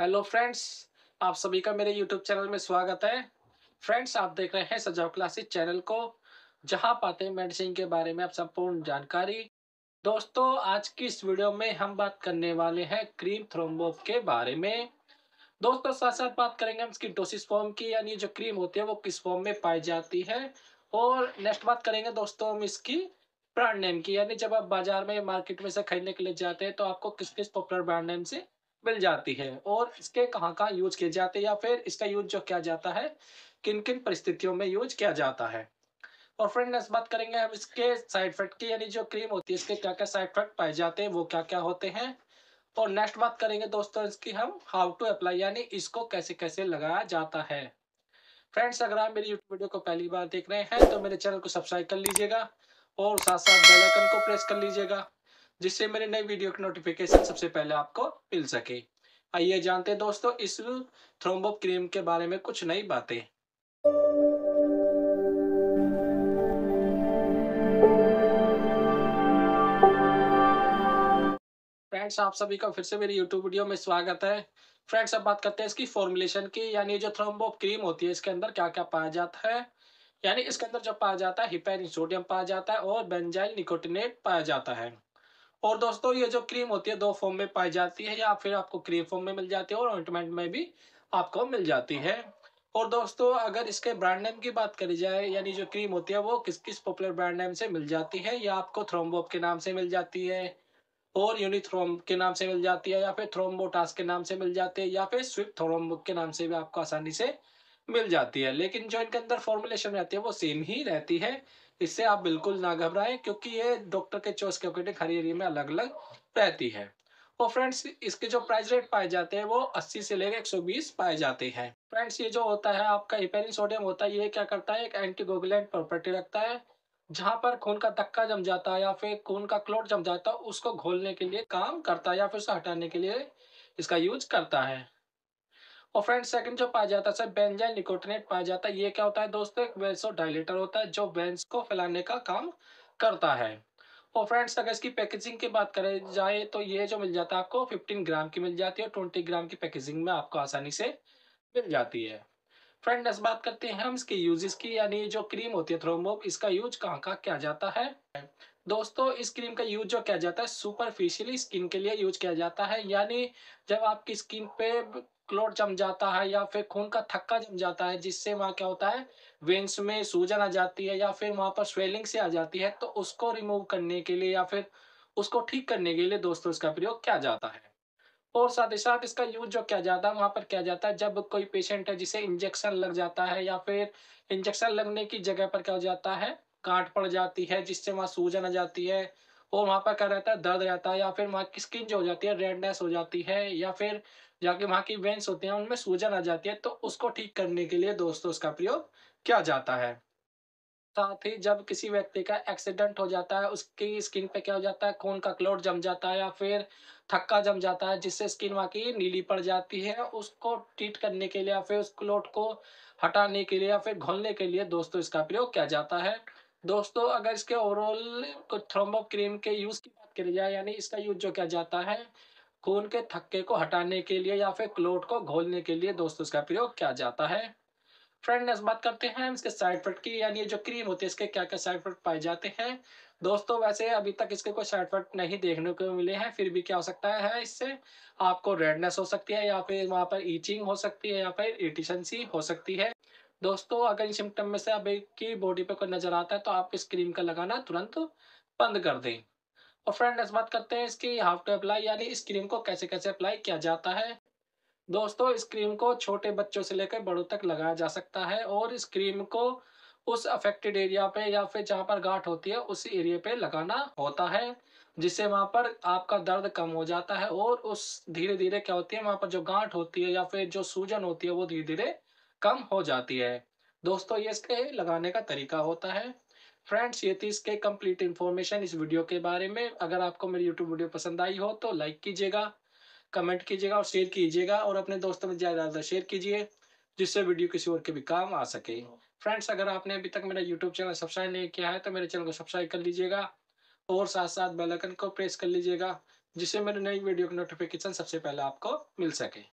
hello friends आप सभी का मेरे यूट्यूब चैनल में स्वागत है फ्रेंड्स आप देख रहे हैं सजाव क्लासेस चैनल को जहां पाते हैं मेडिसिन के बारे में आप संपूर्ण जानकारी दोस्तों आज की इस वीडियो में हम बात करने वाले हैं क्रीम थ्रोम्बोप के बारे में दोस्तों साथ साथ बात करेंगे हम इसकी डोसिस फॉर्म की यानी जो क्रीम होती है वो किस फॉर्म में पाई जाती है और नेक्स्ट बात करेंगे दोस्तों हम इसकी ब्रांड नेम की यानी जब आप बाजार में मार्केट में से खरीदने के लिए जाते हैं तो आपको किस किस पॉपुलर ब्रांड नेम से मिल जाती है और इसके कहाँ कहाँ यूज किए जाते हैं या फिर इसका यूज जो किया जाता है किन किन परिस्थितियों में यूज किया जाता है और फ्रेंड नेक्स्ट बात करेंगे हम इसके साइड इफेक्ट की यानी जो क्रीम होती है इसके क्या क्या साइड इफेक्ट पाए जाते हैं वो क्या क्या होते हैं और नेक्स्ट बात करेंगे दोस्तों इसकी हम हाउ टू अप्लाई यानी इसको कैसे कैसे लगाया जाता है फ्रेंड्स अगर आप मेरी यूट्यूब वीडियो को पहली बार देख रहे हैं तो मेरे चैनल को सब्सक्राइब कर लीजिएगा और साथ साथ बेल आइकन को प्रेस कर लीजिएगा जिससे मेरे नए वीडियो की नोटिफिकेशन सबसे पहले आपको मिल सके आइए जानते हैं दोस्तों इस थ्रोम्बो क्रीम के बारे में कुछ नई बातें फ्रेंड्स आप सभी का फिर से मेरे यूट्यूब वीडियो में स्वागत है फ्रेंड्स अब बात करते हैं इसकी फॉर्मुलेशन की यानी जो थ्रोम्बो क्रीम होती है इसके अंदर क्या क्या पाया जाता है यानी इसके अंदर जो पाया जाता है हिपेन सोडियम पाया जाता है और बेंजाइल निकोटिनेट पाया जाता है और दोस्तों ये जो क्रीम होती है दो फॉर्म में पाई जाती है या फिर आपको क्रीम फॉर्म में मिल जाती है और ऑइंटमेंट में भी आपको मिल जाती है और दोस्तों अगर इसके ब्रांड नेम की बात करी जाए यानी जो क्रीम होती है वो किस किस पॉपुलर ब्रांड नेम से मिल जाती है या आपको थ्रोम्बोप के नाम से मिल जाती है और यूनिथ्रोम के नाम से मिल जाती है या फिर थ्रोम्बोटास के नाम से मिल जाती है या फिर स्विफ्ट थ्रोम्बो के नाम से भी आपको आसानी से मिल जाती है लेकिन जो इनके अंदर फॉर्मुलेशन रहती है वो सेम ही रहती है इससे आप बिल्कुल ना घबराएं क्योंकि ये डॉक्टर के चॉइस के अकॉर्डिंग हर एरिया में अलग अलग रहती है और तो फ्रेंड्स इसके जो प्राइस रेट पाए जाते हैं वो 80 से लेकर 120 पाए जाते हैं फ्रेंड्स ये जो होता है आपका इपेरिन सोडियम होता है ये क्या करता है एक एंटीगोगलेंट प्रॉपर्टी रखता है जहाँ पर खून का धक्का जम जाता है या फिर खून का क्लोट जम जाता है उसको घोलने के लिए काम करता है या फिर उसे हटाने के लिए इसका यूज करता है और फ्रेंड सेकंड जो पाया जाता है सर बेंजाइल निकोटिनेट पाया जाता है ये क्या होता है दोस्तों एक वेंसो डायलेटर होता है जो वेंस को फैलाने का काम करता है और फ्रेंड्स अगर इसकी पैकेजिंग की बात करें जाए तो ये जो मिल जाता है आपको 15 ग्राम की मिल जाती है और 20 ग्राम की पैकेजिंग में आपको आसानी से मिल जाती है फ्रेंड अस बात करते हैं हम इसके यूजेस की यानी जो क्रीम होती है थ्रोमोव इसका यूज कहाँ कहाँ किया जाता है दोस्तों इस क्रीम का यूज जो किया जाता है सुपरफिशियली स्किन के लिए यूज किया जाता है यानी जब आपकी स्किन पे क्लोट जम जाता है या फिर खून का थक्का जम जाता है जिससे वहाँ क्या होता है वेंस में सूजन आ जाती है या फिर वहाँ पर स्वेलिंग से आ जाती है तो उसको रिमूव करने के लिए या फिर उसको ठीक करने के लिए दोस्तों इसका प्रयोग किया जाता है और साथ ही साथ इसका यूज जो किया जाता है वहाँ पर किया जाता है जब कोई पेशेंट है जिसे इंजेक्शन लग जाता है या फिर इंजेक्शन लगने की जगह पर क्या हो जाता है काट पड़ जाती है जिससे वहाँ सूजन आ जाती है और वहाँ पर क्या रहता है दर्द रहता है या फिर वहाँ की स्किन जो हो जाती है रेडनेस हो जाती है या फिर जाके वहाँ की वेंस होते हैं उनमें सूजन आ जाती है तो उसको ठीक करने के लिए दोस्तों उसका प्रयोग किया जाता है साथ ही जब किसी व्यक्ति का एक्सीडेंट हो जाता है उसकी स्किन पे क्या हो जाता है खून का क्लोट जम जाता है या फिर थक्का जम जाता है जिससे स्किन वहाँ की नीली पड़ जाती है उसको ट्रीट करने के लिए या फिर उस क्लोट को हटाने के लिए या फिर घोलने के लिए दोस्तों इसका प्रयोग किया जाता है दोस्तों अगर इसके ओवरऑल को थ्रोम्बो क्रीम के यूज़ की बात करी जाए यानी इसका यूज जो किया जाता है खून के थक्के को हटाने के लिए या फिर क्लोट को घोलने के लिए दोस्तों इसका प्रयोग किया जाता है फ्रेंड नेक्स्ट बात करते हैं इसके साइड इफेक्ट की यानी जो क्रीम होती है इसके क्या क्या साइड इफेक्ट पाए जाते हैं दोस्तों वैसे अभी तक इसके कोई साइड इफेक्ट नहीं देखने को मिले हैं फिर भी क्या हो सकता है इससे आपको रेडनेस हो सकती है या फिर वहाँ पर ईचिंग हो सकती है या फिर इरिटेशनसी हो सकती है दोस्तों अगर इन सिम्टम में से अब की बॉडी पे कोई नजर आता है तो आप इस क्रीम का लगाना तुरंत बंद कर दें और फ्रेंड इस बात करते हैं इसकी हाफ टू अप्लाई यानी इस क्रीम को कैसे कैसे अप्लाई किया जाता है दोस्तों इस क्रीम को छोटे बच्चों से लेकर बड़ों तक लगाया जा सकता है और इस क्रीम को उस अफेक्टेड एरिया पे या फिर जहाँ पर गांठ होती है उसी एरिया पे लगाना होता है जिससे वहाँ पर आपका दर्द कम हो जाता है और उस धीरे धीरे क्या होती है वहाँ पर जो गांठ होती है या फिर जो सूजन होती है वो धीरे धीरे कम हो जाती है दोस्तों ये इसके लगाने का तरीका होता है फ्रेंड्स ये थी इसके कंप्लीट इन्फॉर्मेशन इस वीडियो के बारे में अगर आपको मेरी यूट्यूब वीडियो पसंद आई हो तो लाइक कीजिएगा कमेंट कीजिएगा और शेयर कीजिएगा और अपने दोस्तों में ज़्यादा ज़्यादा शेयर कीजिए जिससे वीडियो किसी और के भी काम आ सके फ्रेंड्स अगर आपने अभी तक मेरा यूट्यूब चैनल सब्सक्राइब नहीं किया है तो मेरे चैनल को सब्सक्राइब कर लीजिएगा और साथ साथ बेलकन को प्रेस कर लीजिएगा जिससे मेरे नई वीडियो की नोटिफिकेशन सबसे पहले आपको मिल सके